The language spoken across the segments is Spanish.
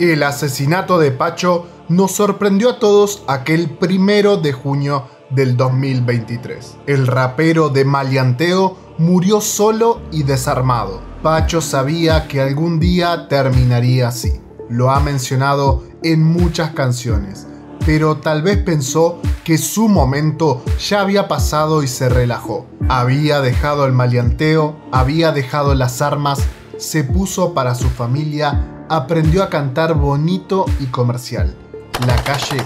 El asesinato de Pacho nos sorprendió a todos aquel primero de junio del 2023. El rapero de Malianteo murió solo y desarmado. Pacho sabía que algún día terminaría así. Lo ha mencionado en muchas canciones, pero tal vez pensó que su momento ya había pasado y se relajó. Había dejado el Malianteo, había dejado las armas se puso para su familia, aprendió a cantar bonito y comercial. La calle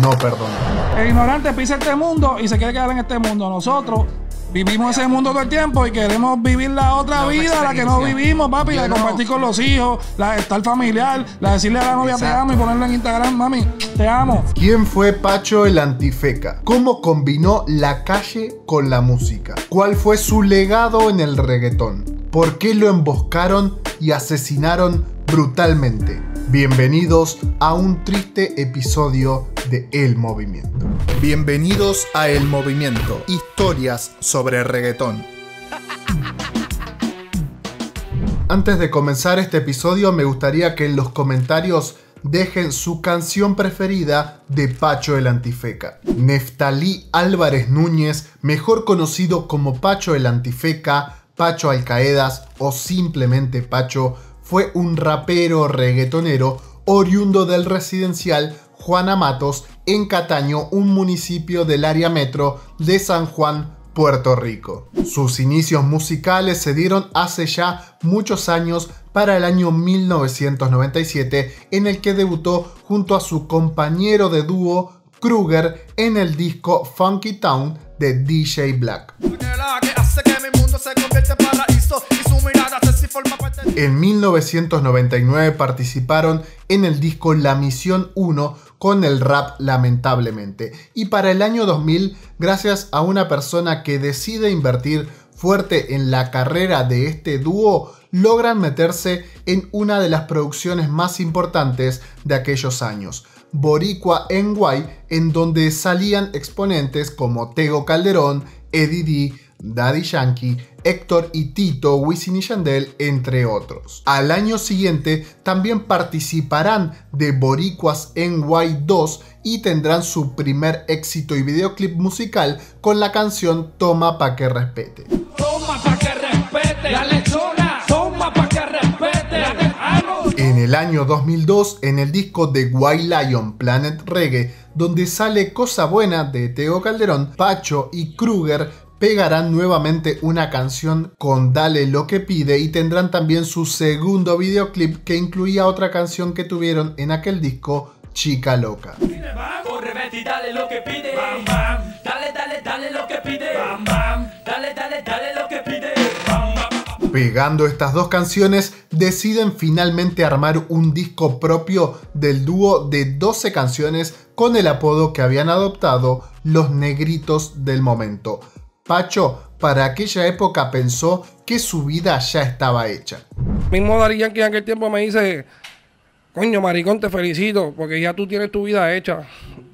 no perdona. El ignorante pisa este mundo y se quiere quedar en este mundo. Nosotros vivimos ese mundo todo el tiempo y queremos vivir la otra vida, la que no vivimos, papi, la de compartir con los hijos, la de estar familiar, la decirle a la novia te amo y ponerla en Instagram, mami, te amo. ¿Quién fue Pacho el Antifeca? ¿Cómo combinó la calle con la música? ¿Cuál fue su legado en el reggaetón? por qué lo emboscaron y asesinaron brutalmente. Bienvenidos a un triste episodio de El Movimiento. Bienvenidos a El Movimiento, historias sobre reggaetón. Antes de comenzar este episodio me gustaría que en los comentarios dejen su canción preferida de Pacho el Antifeca. Neftalí Álvarez Núñez, mejor conocido como Pacho el Antifeca, Pacho Alcaedas o simplemente Pacho fue un rapero reggaetonero oriundo del residencial Juana Matos en Cataño, un municipio del área metro de San Juan, Puerto Rico. Sus inicios musicales se dieron hace ya muchos años para el año 1997 en el que debutó junto a su compañero de dúo Kruger en el disco Funky Town de DJ Black. Este este en 1999 participaron en el disco La Misión 1 con el rap Lamentablemente. Y para el año 2000, gracias a una persona que decide invertir fuerte en la carrera de este dúo, logran meterse en una de las producciones más importantes de aquellos años, Boricua en Guay, en donde salían exponentes como Tego Calderón, Eddie D, Daddy Yankee, Héctor y Tito, Wisin y Yandel, entre otros. Al año siguiente también participarán de Boricuas en y 2 y tendrán su primer éxito y videoclip musical con la canción Toma pa' que respete. Toma pa' que respete toma pa' que respete en el año 2002, en el disco de Why Lion Planet Reggae, donde sale Cosa Buena de Teo Calderón, Pacho y Kruger, pegarán nuevamente una canción con Dale lo que pide y tendrán también su segundo videoclip que incluía otra canción que tuvieron en aquel disco, Chica Loca. Pegando estas dos canciones, deciden finalmente armar un disco propio del dúo de 12 canciones con el apodo que habían adoptado los negritos del momento. Pacho para aquella época pensó que su vida ya estaba hecha. Mismo darían que en aquel tiempo me dice, coño maricón, te felicito porque ya tú tienes tu vida hecha.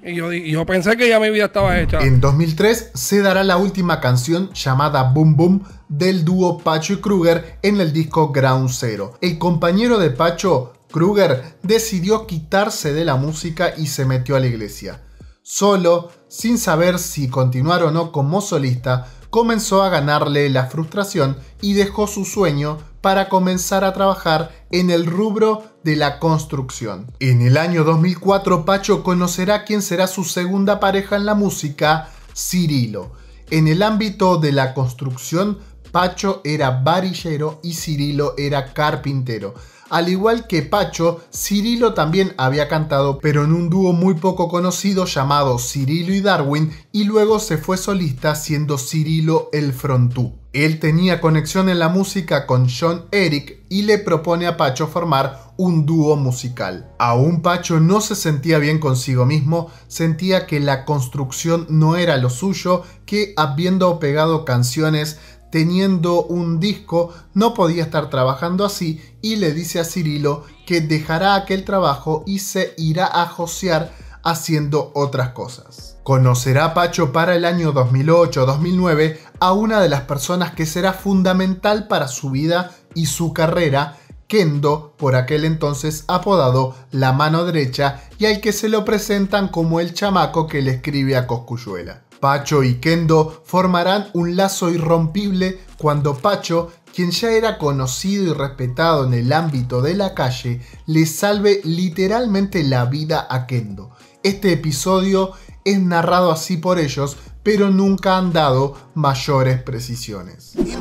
Y yo, yo pensé que ya mi vida estaba hecha. En 2003 se dará la última canción llamada Boom Boom del dúo Pacho y Kruger en el disco Ground Zero. El compañero de Pacho, Kruger, decidió quitarse de la música y se metió a la iglesia. Solo sin saber si continuar o no como solista, comenzó a ganarle la frustración y dejó su sueño para comenzar a trabajar en el rubro de la construcción. En el año 2004 Pacho conocerá quién será su segunda pareja en la música, Cirilo. En el ámbito de la construcción Pacho era varillero y Cirilo era carpintero. Al igual que Pacho, Cirilo también había cantado, pero en un dúo muy poco conocido llamado Cirilo y Darwin, y luego se fue solista siendo Cirilo el frontú. Él tenía conexión en la música con John Eric y le propone a Pacho formar un dúo musical. Aún Pacho no se sentía bien consigo mismo, sentía que la construcción no era lo suyo, que habiendo pegado canciones teniendo un disco, no podía estar trabajando así y le dice a Cirilo que dejará aquel trabajo y se irá a josear haciendo otras cosas. Conocerá Pacho para el año 2008-2009 a una de las personas que será fundamental para su vida y su carrera, Kendo, por aquel entonces apodado La Mano Derecha, y al que se lo presentan como el chamaco que le escribe a Coscuyuela. Pacho y Kendo formarán un lazo irrompible cuando Pacho, quien ya era conocido y respetado en el ámbito de la calle, le salve literalmente la vida a Kendo. Este episodio es narrado así por ellos, pero nunca han dado mayores precisiones. El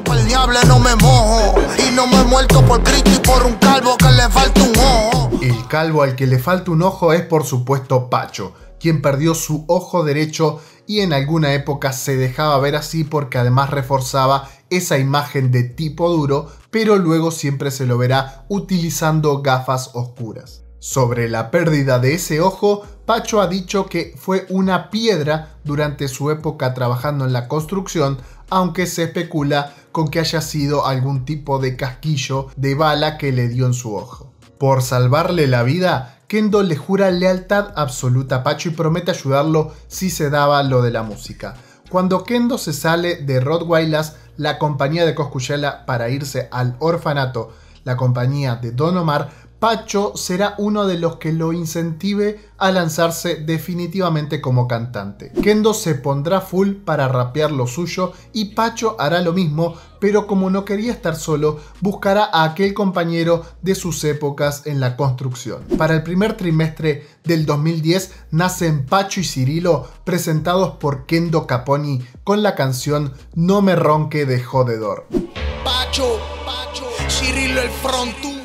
calvo al que le falta un ojo es por supuesto Pacho, quien perdió su ojo derecho y en alguna época se dejaba ver así porque además reforzaba esa imagen de tipo duro, pero luego siempre se lo verá utilizando gafas oscuras. Sobre la pérdida de ese ojo, Pacho ha dicho que fue una piedra durante su época trabajando en la construcción, aunque se especula con que haya sido algún tipo de casquillo de bala que le dio en su ojo. Por salvarle la vida, Kendo le jura lealtad absoluta a Pacho y promete ayudarlo si se daba lo de la música. Cuando Kendo se sale de Wailas, la compañía de Coscuyala para irse al orfanato, la compañía de Don Omar Pacho será uno de los que lo incentive a lanzarse definitivamente como cantante. Kendo se pondrá full para rapear lo suyo y Pacho hará lo mismo, pero como no quería estar solo, buscará a aquel compañero de sus épocas en la construcción. Para el primer trimestre del 2010 nacen Pacho y Cirilo presentados por Kendo Caponi con la canción No me ronque de jodedor. Pacho, Pacho, Cirilo el frontu.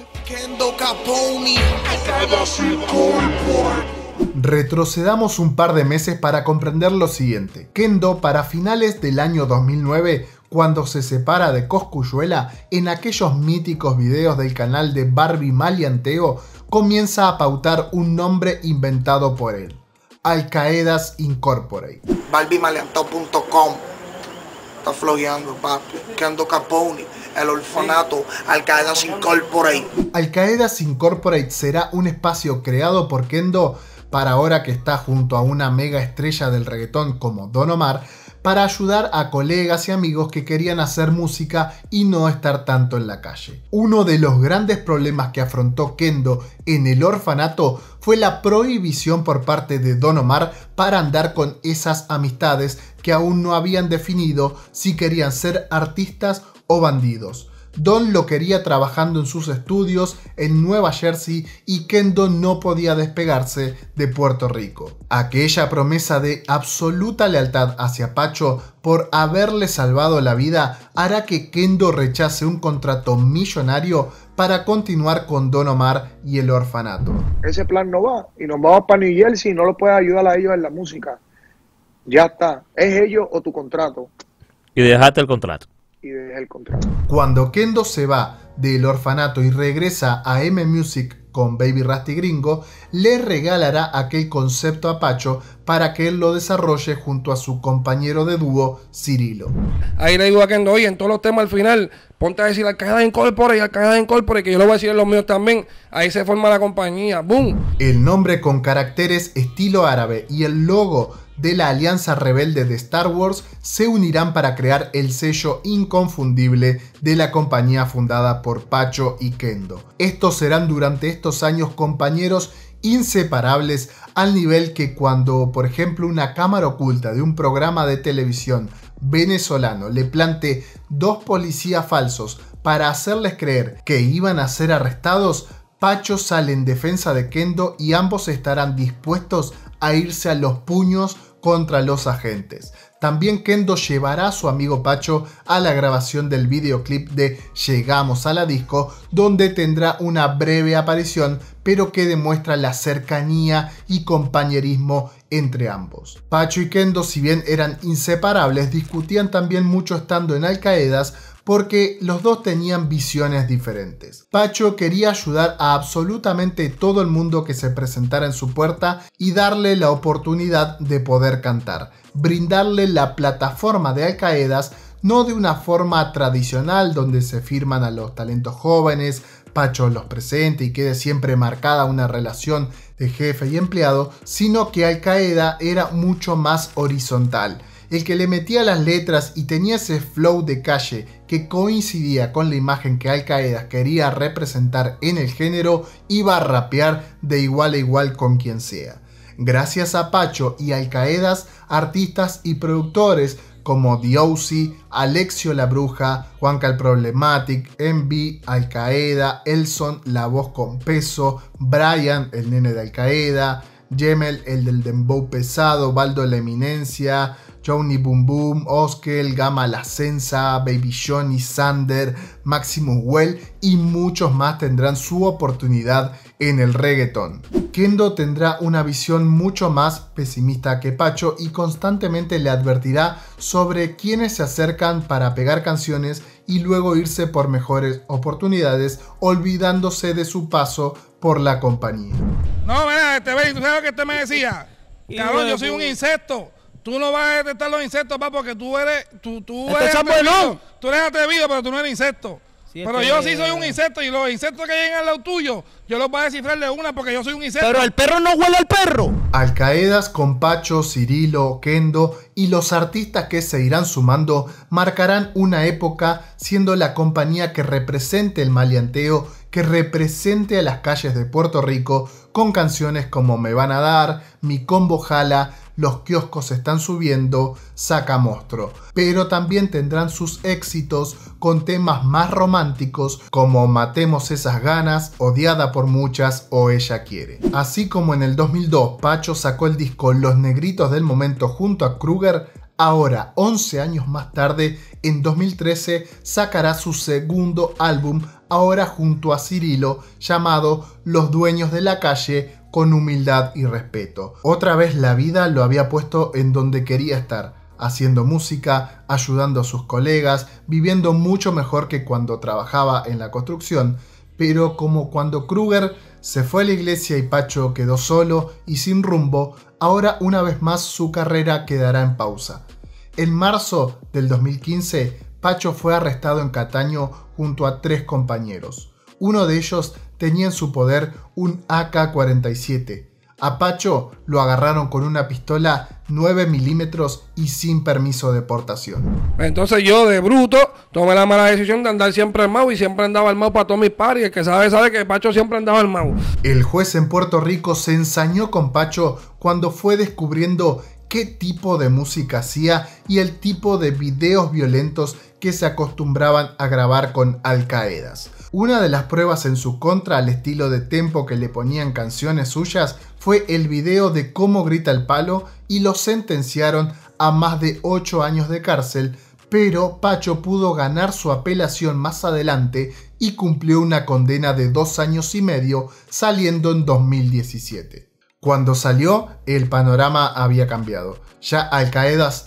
Retrocedamos un par de meses para comprender lo siguiente. Kendo para finales del año 2009 cuando se separa de Coscuyuela, en aquellos míticos videos del canal de Barbie Malianteo, comienza a pautar un nombre inventado por él, Al Qaedas Incorporate está flojeando, papi. Kendo Capone, el orfanato, Al Qaeda Incorporate. Al Qaeda Incorporate será un espacio creado por Kendo para ahora que está junto a una mega estrella del reggaetón como Don Omar para ayudar a colegas y amigos que querían hacer música y no estar tanto en la calle. Uno de los grandes problemas que afrontó Kendo en el orfanato fue la prohibición por parte de Don Omar para andar con esas amistades que aún no habían definido si querían ser artistas o bandidos. Don lo quería trabajando en sus estudios en Nueva Jersey y Kendo no podía despegarse de Puerto Rico. Aquella promesa de absoluta lealtad hacia Pacho por haberle salvado la vida hará que Kendo rechace un contrato millonario para continuar con Don Omar y el orfanato. Ese plan no va y nos vamos para New Jersey no lo puedes ayudar a ellos en la música. Ya está, es ellos o tu contrato. Y dejaste el contrato el Cuando Kendo se va del orfanato y regresa a M Music con Baby Rasty Gringo, le regalará aquel concepto a Pacho para que él lo desarrolle junto a su compañero de dúo, Cirilo. Ahí le digo a Kendo, oye, en todos los temas al final, ponte a decir Arcada Incorpore y Arcada Incorpore, que yo lo voy a decir en los míos también. Ahí se forma la compañía, ¡boom! El nombre con caracteres estilo árabe y el logo de la Alianza Rebelde de Star Wars se unirán para crear el sello inconfundible de la compañía fundada por Pacho y Kendo. Estos serán durante estos años compañeros inseparables al nivel que cuando, por ejemplo, una cámara oculta de un programa de televisión venezolano le plante dos policías falsos para hacerles creer que iban a ser arrestados, Pacho sale en defensa de Kendo y ambos estarán dispuestos a irse a los puños contra los agentes. También Kendo llevará a su amigo Pacho a la grabación del videoclip de Llegamos a la disco, donde tendrá una breve aparición, pero que demuestra la cercanía y compañerismo entre ambos. Pacho y Kendo, si bien eran inseparables, discutían también mucho estando en Alcaedas porque los dos tenían visiones diferentes. Pacho quería ayudar a absolutamente todo el mundo que se presentara en su puerta y darle la oportunidad de poder cantar, brindarle la plataforma de Alcaedas no de una forma tradicional donde se firman a los talentos jóvenes, Pacho los presente y quede siempre marcada una relación de jefe y empleado, sino que Al era mucho más horizontal el que le metía las letras y tenía ese flow de calle que coincidía con la imagen que Al Qaeda quería representar en el género, iba a rapear de igual a igual con quien sea. Gracias a Pacho y Al artistas y productores como Diosi, Alexio la Bruja, Juan Cal Problematic, Envy, Al Elson, La Voz con Peso, Brian, el nene de Al Qaeda, Yemel, el del Dembow pesado, Baldo la Eminencia, Johnny Boom Boom, Oskel, Gama La Sensa, Baby Johnny, Sander, Maximus Well y muchos más tendrán su oportunidad en el reggaeton. Kendo tendrá una visión mucho más pesimista que Pacho y constantemente le advertirá sobre quienes se acercan para pegar canciones y luego irse por mejores oportunidades olvidándose de su paso por la compañía. No, mira, este ve, tú sabes lo que usted me decía. Cabrón, yo soy un insecto. Tú no vas a detectar los insectos, papá, porque tú eres. Tú, tú este eres. atrevido, tú eres pero tú no eres insecto. pero yo sí soy un insecto y los insectos que llegan a lado tuyo, yo los voy a descifrar de una porque yo soy un insecto. Pero el perro no huele al perro. Alcaedas, Compacho, Cirilo, Kendo y los artistas que se irán sumando marcarán una época siendo la compañía que represente el maleanteo que represente a las calles de Puerto Rico con canciones como Me van a dar, Mi combo jala, Los kioscos están subiendo, Saca monstruo Pero también tendrán sus éxitos con temas más románticos como Matemos esas ganas, Odiada por muchas o Ella quiere. Así como en el 2002 Pacho sacó el disco Los Negritos del Momento junto a Kruger, Ahora, 11 años más tarde, en 2013, sacará su segundo álbum ahora junto a Cirilo, llamado Los Dueños de la Calle, con humildad y respeto. Otra vez la vida lo había puesto en donde quería estar, haciendo música, ayudando a sus colegas, viviendo mucho mejor que cuando trabajaba en la construcción, pero como cuando Kruger se fue a la iglesia y Pacho quedó solo y sin rumbo, ahora una vez más su carrera quedará en pausa. En marzo del 2015, Pacho fue arrestado en Cataño junto a tres compañeros. Uno de ellos tenía en su poder un AK-47. A Pacho lo agarraron con una pistola 9 milímetros y sin permiso de portación. Entonces yo de bruto tomé la mala decisión de andar siempre al Mau y siempre andaba al Mau para todos mis pares. El que sabe sabe que Pacho siempre andaba al Mau. El juez en Puerto Rico se ensañó con Pacho cuando fue descubriendo qué tipo de música hacía y el tipo de videos violentos que se acostumbraban a grabar con al Una de las pruebas en su contra al estilo de tempo que le ponían canciones suyas fue el video de cómo grita el palo y lo sentenciaron a más de 8 años de cárcel, pero Pacho pudo ganar su apelación más adelante y cumplió una condena de 2 años y medio saliendo en 2017. Cuando salió, el panorama había cambiado. Ya Al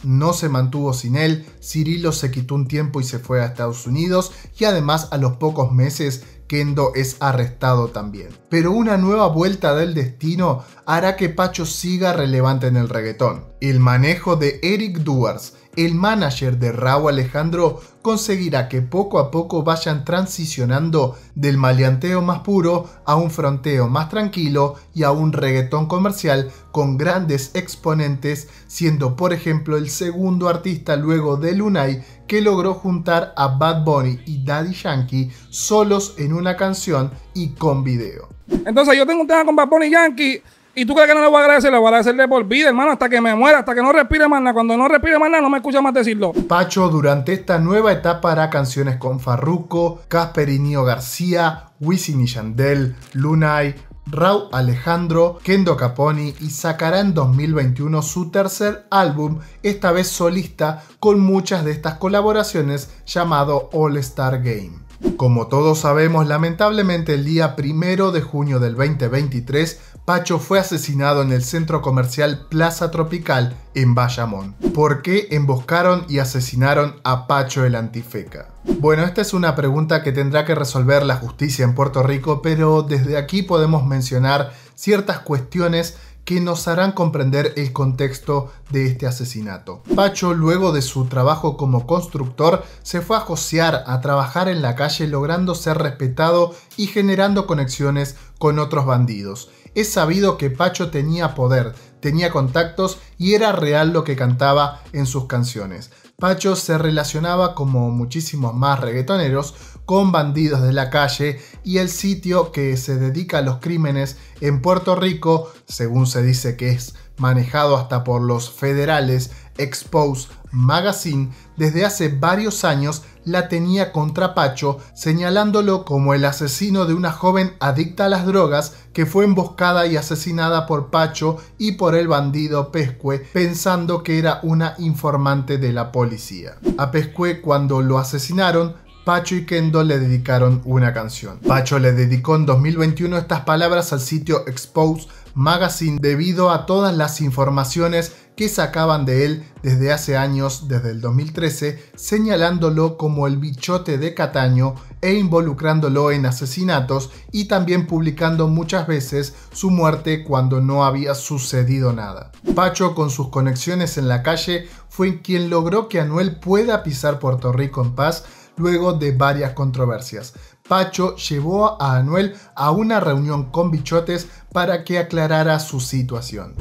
no se mantuvo sin él, Cirilo se quitó un tiempo y se fue a Estados Unidos y además a los pocos meses Kendo es arrestado también. Pero una nueva vuelta del destino hará que Pacho siga relevante en el reggaetón. El manejo de Eric Duars el manager de Raúl Alejandro conseguirá que poco a poco vayan transicionando del maleanteo más puro a un fronteo más tranquilo y a un reggaetón comercial con grandes exponentes, siendo por ejemplo el segundo artista luego de Lunay que logró juntar a Bad Bunny y Daddy Yankee solos en una canción y con video. Entonces yo tengo un tema con Bad Bunny y Yankee ¿Y tú crees que no le voy a agradecer? Le voy a agradecer de por vida, hermano, hasta que me muera, hasta que no respire más Cuando no respire más no me escucha más decirlo. Pacho, durante esta nueva etapa hará canciones con Farruko, Nío García, Wisin y Yandel, Lunay, Raúl Alejandro, Kendo Caponi y sacará en 2021 su tercer álbum, esta vez solista, con muchas de estas colaboraciones llamado All Star Game. Como todos sabemos, lamentablemente el día primero de junio del 2023 Pacho fue asesinado en el centro comercial Plaza Tropical en Bayamón. ¿Por qué emboscaron y asesinaron a Pacho el Antifeca? Bueno, esta es una pregunta que tendrá que resolver la justicia en Puerto Rico, pero desde aquí podemos mencionar ciertas cuestiones que nos harán comprender el contexto de este asesinato. Pacho, luego de su trabajo como constructor, se fue a josear, a trabajar en la calle, logrando ser respetado y generando conexiones con otros bandidos. Es sabido que Pacho tenía poder, tenía contactos y era real lo que cantaba en sus canciones. Pacho se relacionaba, como muchísimos más reggaetoneros, con bandidos de la calle y el sitio que se dedica a los crímenes en Puerto Rico, según se dice que es manejado hasta por los federales, Expose Magazine desde hace varios años la tenía contra Pacho, señalándolo como el asesino de una joven adicta a las drogas que fue emboscada y asesinada por Pacho y por el bandido Pescue, pensando que era una informante de la policía. A Pescue, cuando lo asesinaron, Pacho y Kendo le dedicaron una canción. Pacho le dedicó en 2021 estas palabras al sitio Expose Magazine debido a todas las informaciones que sacaban de él desde hace años, desde el 2013, señalándolo como el bichote de Cataño e involucrándolo en asesinatos y también publicando muchas veces su muerte cuando no había sucedido nada. Pacho, con sus conexiones en la calle, fue quien logró que Anuel pueda pisar Puerto Rico en paz luego de varias controversias. Pacho llevó a Anuel a una reunión con bichotes para que aclarara su situación.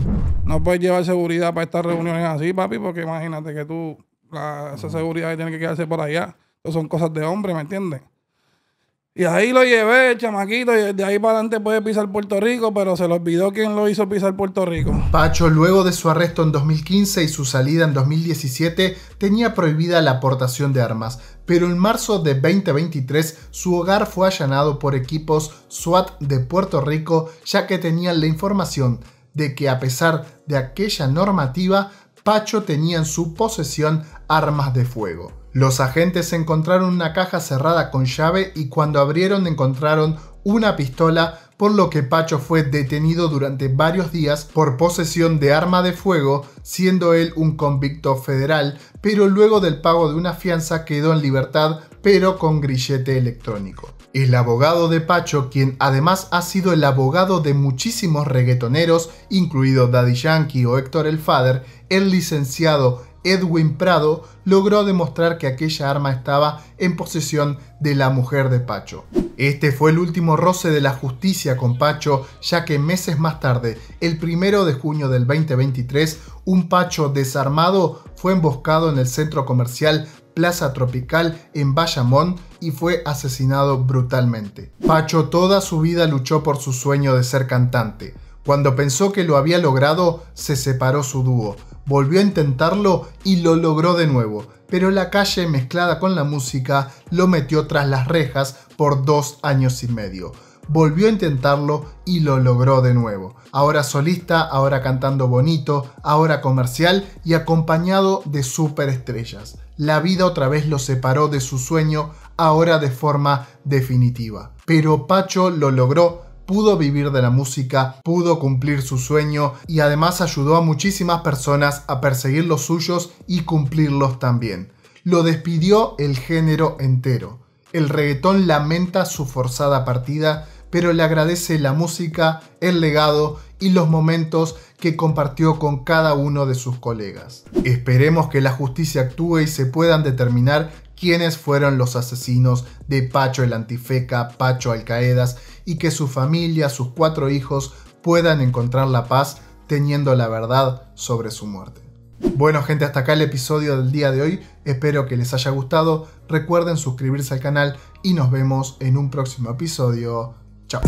No puedes llevar seguridad para estas reuniones así, papi, porque imagínate que tú, esa seguridad tiene que quedarse por allá. son cosas de hombre, ¿me entiendes? Y ahí lo llevé, chamaquito, y de ahí para adelante puede pisar Puerto Rico, pero se le olvidó quién lo hizo pisar Puerto Rico. Pacho, luego de su arresto en 2015 y su salida en 2017, tenía prohibida la aportación de armas, pero en marzo de 2023 su hogar fue allanado por equipos SWAT de Puerto Rico, ya que tenían la información de que a pesar de aquella normativa, Pacho tenía en su posesión armas de fuego. Los agentes encontraron una caja cerrada con llave y cuando abrieron encontraron una pistola, por lo que Pacho fue detenido durante varios días por posesión de arma de fuego, siendo él un convicto federal, pero luego del pago de una fianza quedó en libertad, pero con grillete electrónico. El abogado de Pacho, quien además ha sido el abogado de muchísimos reggaetoneros, incluido Daddy Yankee o Héctor El Fader, el licenciado Edwin Prado, logró demostrar que aquella arma estaba en posesión de la mujer de Pacho. Este fue el último roce de la justicia con Pacho, ya que meses más tarde, el primero de junio del 2023, un Pacho desarmado fue emboscado en el centro comercial Plaza Tropical en Bayamón y fue asesinado brutalmente. Pacho toda su vida luchó por su sueño de ser cantante. Cuando pensó que lo había logrado, se separó su dúo. Volvió a intentarlo y lo logró de nuevo, pero la calle mezclada con la música lo metió tras las rejas por dos años y medio. Volvió a intentarlo y lo logró de nuevo. Ahora solista, ahora cantando bonito, ahora comercial y acompañado de superestrellas. La vida otra vez lo separó de su sueño, ahora de forma definitiva. Pero Pacho lo logró pudo vivir de la música, pudo cumplir su sueño y además ayudó a muchísimas personas a perseguir los suyos y cumplirlos también. Lo despidió el género entero. El reggaetón lamenta su forzada partida, pero le agradece la música, el legado y los momentos que compartió con cada uno de sus colegas. Esperemos que la justicia actúe y se puedan determinar quiénes fueron los asesinos de Pacho el Antifeca, Pacho Alcaedas y que su familia, sus cuatro hijos, puedan encontrar la paz teniendo la verdad sobre su muerte. Bueno gente, hasta acá el episodio del día de hoy, espero que les haya gustado, recuerden suscribirse al canal y nos vemos en un próximo episodio. Chao.